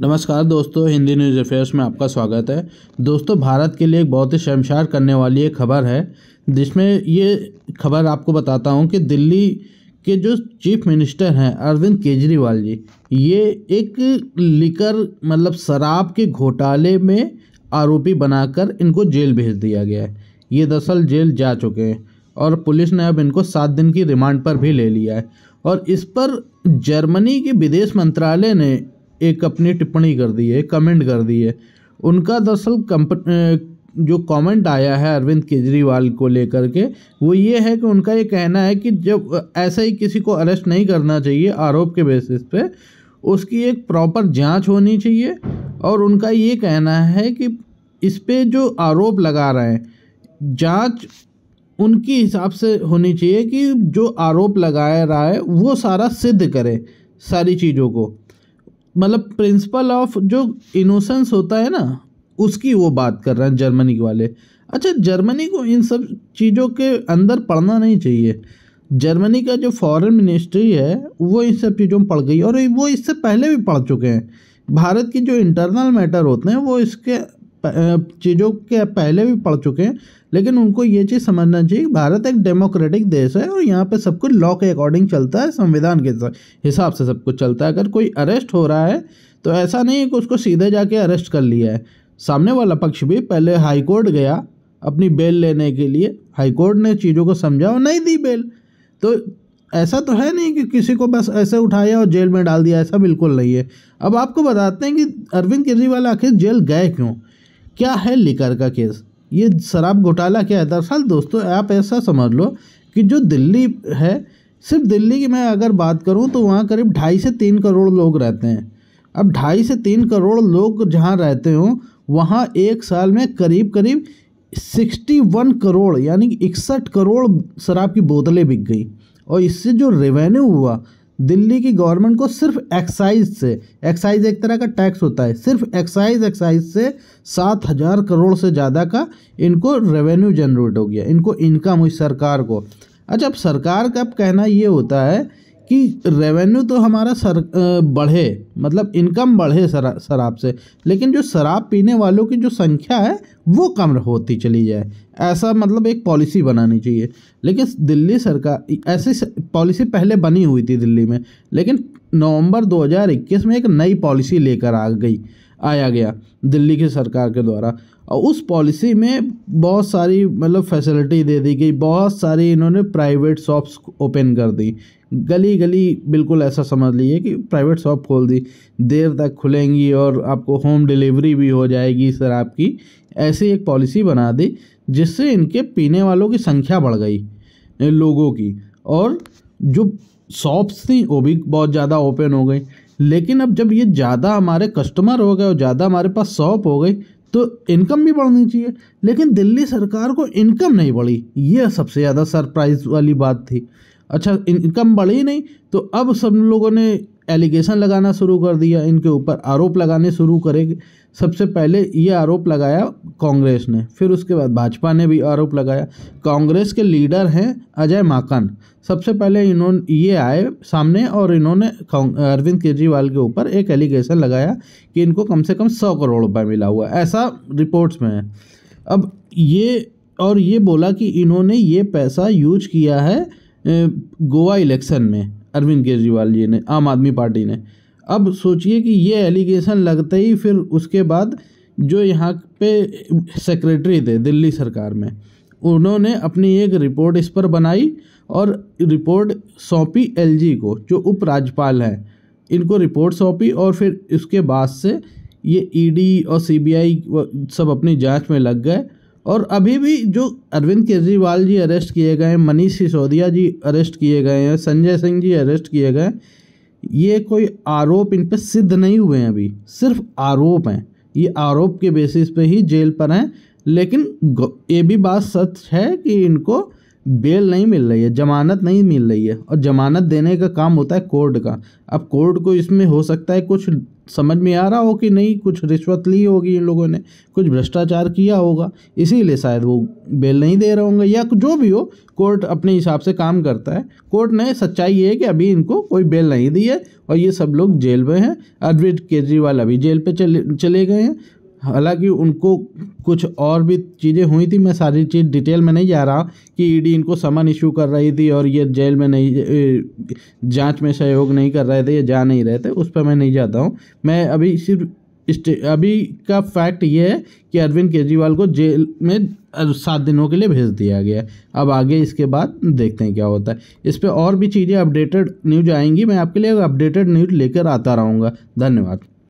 नमस्कार दोस्तों Hindi news affairs में आपका स्वागत है दोस्तों भारत के लिए एक बहुत ही शर्मशार करने वाली एक खबर है जिसमें ये खबर आपको बताता हूँ कि दिल्ली के जो चीफ मिनिस्टर हैं अरविंद केजरीवाल जी ये एक लिकर मतलब शराब के घोटाले में आरोपी बनाकर इनको जेल भेज दिया गया है ये दरअसल जेल जा चुके हैं और पुलिस ने अब इनको सात दिन की रिमांड पर भी ले लिया है और इस पर जर्मनी के विदेश मंत्रालय ने एक अपनी टिप्पणी कर दी है कमेंट कर दी है उनका दरअसल जो कमेंट आया है अरविंद केजरीवाल को लेकर के वो ये है कि उनका ये कहना है कि जब ऐसा ही किसी को अरेस्ट नहीं करना चाहिए आरोप के बेसिस पे उसकी एक प्रॉपर जांच होनी चाहिए और उनका ये कहना है कि इस पर जो आरोप लगा रहे हैं जांच उनकी हिसाब से होनी चाहिए कि जो आरोप लगाया रहा है वो सारा सिद्ध करे सारी चीज़ों को मतलब प्रिंसिपल ऑफ जो इनोसेंस होता है ना उसकी वो बात कर रहे हैं जर्मनी वाले अच्छा जर्मनी को इन सब चीज़ों के अंदर पढ़ना नहीं चाहिए जर्मनी का जो फॉरेन मिनिस्ट्री है वो इन सब चीज़ों में पढ़ गई और वो इससे पहले भी पढ़ चुके हैं भारत की जो इंटरनल मैटर होते हैं वो इसके चीज़ों के पहले भी पढ़ चुके हैं लेकिन उनको ये चीज़ समझना चाहिए भारत एक डेमोक्रेटिक देश है और यहाँ पे सब कुछ लॉ के अकॉर्डिंग चलता है संविधान के हिसाब से सब कुछ चलता है अगर कोई अरेस्ट हो रहा है तो ऐसा नहीं है कि उसको सीधे जाके अरेस्ट कर लिया है सामने वाला पक्ष भी पहले हाईकोर्ट गया अपनी बेल लेने के लिए हाईकोर्ट ने चीज़ों को समझा और नहीं दी बेल तो ऐसा तो है नहीं कि किसी को बस ऐसे उठाया और जेल में डाल दिया ऐसा बिल्कुल नहीं है अब आपको बताते हैं कि अरविंद केजरीवाल आखिर जेल गए क्यों क्या है लिकर का केस ये शराब घोटाला क्या है दरअसल दोस्तों आप ऐसा समझ लो कि जो दिल्ली है सिर्फ दिल्ली की मैं अगर बात करूँ तो वहाँ करीब ढाई से तीन करोड़ लोग रहते हैं अब ढाई से तीन करोड़ लोग जहाँ रहते हों वहाँ एक साल में करीब करीब सिक्सटी वन करोड़ यानी इकसठ करोड़ शराब की बोतलें बिक गई और इससे जो रेवेन्यू हुआ दिल्ली की गवर्नमेंट को सिर्फ एक्साइज से एक्साइज एक तरह का टैक्स होता है सिर्फ एक्साइज एक्साइज से सात हज़ार करोड़ से ज़्यादा का इनको रेवेन्यू जनरेट हो गया इनको इनकम हुई सरकार को अच्छा अब सरकार का अब कहना ये होता है कि रेवेन्यू तो हमारा सर बढ़े मतलब इनकम बढ़े शराब से लेकिन जो शराब पीने वालों की जो संख्या है वो कम होती चली जाए ऐसा मतलब एक पॉलिसी बनानी चाहिए लेकिन दिल्ली सरकार ऐसी पॉलिसी पहले बनी हुई थी दिल्ली में लेकिन नवंबर 2021 में एक नई पॉलिसी लेकर आ गई आया गया दिल्ली की सरकार के द्वारा और उस पॉलिसी में बहुत सारी मतलब फैसिलिटी दे दी गई बहुत सारी इन्होंने प्राइवेट शॉप्स ओपन कर दी गली गली बिल्कुल ऐसा समझ लीजिए कि प्राइवेट शॉप खोल दी देर तक खुलेंगी और आपको होम डिलीवरी भी हो जाएगी सर आपकी ऐसी एक पॉलिसी बना दी जिससे इनके पीने वालों की संख्या बढ़ गई लोगों की और जो शॉप्स थी वो भी बहुत ज़्यादा ओपन हो गई लेकिन अब जब ये ज़्यादा हमारे कस्टमर हो गए और ज़्यादा हमारे पास शॉप हो गई तो इनकम भी बढ़नी चाहिए लेकिन दिल्ली सरकार को इनकम नहीं बढ़ी ये सबसे ज़्यादा सरप्राइज वाली बात थी अच्छा इनकम बढ़ी नहीं तो अब सब लोगों ने एलिगेशन लगाना शुरू कर दिया इनके ऊपर आरोप लगाने शुरू करे सबसे पहले ये आरोप लगाया कांग्रेस ने फिर उसके बाद भाजपा ने भी आरोप लगाया कांग्रेस के लीडर हैं अजय माकन सबसे पहले इन्होंने ये आए सामने और इन्होंने अरविंद केजरीवाल के ऊपर एक एलिगेशन लगाया कि इनको कम से कम सौ करोड़ रुपये मिला हुआ ऐसा रिपोर्ट्स में है अब ये और ये बोला कि इन्होंने ये पैसा यूज किया है गोवा इलेक्शन में अरविंद केजरीवाल जी ने आम आदमी पार्टी ने अब सोचिए कि ये एलिगेशन लगते ही फिर उसके बाद जो यहाँ पे सेक्रेटरी थे दिल्ली सरकार में उन्होंने अपनी एक रिपोर्ट इस पर बनाई और रिपोर्ट सौंपी एलजी को जो उपराज्यपाल हैं इनको रिपोर्ट सौंपी और फिर उसके बाद से ये ईडी और सीबीआई सब अपनी जांच में लग गए और अभी भी जो अरविंद केजरीवाल जी अरेस्ट किए गए हैं मनीष सिसोदिया जी अरेस्ट किए गए हैं संजय सिंह जी अरेस्ट किए गए ये कोई आरोप इन पर सिद्ध नहीं हुए हैं अभी सिर्फ आरोप हैं ये आरोप के बेसिस पे ही जेल पर हैं लेकिन ये भी बात सच है कि इनको बेल नहीं मिल रही है जमानत नहीं मिल रही है और जमानत देने का काम होता है कोर्ट का अब कोर्ट को इसमें हो सकता है कुछ समझ में आ रहा हो कि नहीं कुछ रिश्वत ली होगी इन लोगों ने कुछ भ्रष्टाचार किया होगा इसीलिए शायद वो बेल नहीं दे रहे होंगे या जो भी हो कोर्ट अपने हिसाब से काम करता है कोर्ट ने सच्चाई ये है कि अभी इनको कोई बेल नहीं दी है और ये सब लोग जेल में हैं अरविंद केजरीवाल अभी जेल पे चले चले गए हैं हालांकि उनको कुछ और भी चीज़ें हुई थी मैं सारी चीज़ डिटेल में नहीं जा रहा कि ईडी इनको समन इशू कर रही थी और ये जेल में नहीं जांच में सहयोग नहीं कर रहे थे ये जा नहीं रहे थे उस पर मैं नहीं जाता हूँ मैं अभी सिर्फ अभी का फैक्ट ये है कि अरविंद केजरीवाल को जेल में सात दिनों के लिए भेज दिया गया है अब आगे इसके बाद देखते हैं क्या होता है इस पर और भी चीज़ें अपडेटेड न्यूज आएंगी मैं आपके लिए अपडेटेड न्यूज लेकर आता रहूँगा धन्यवाद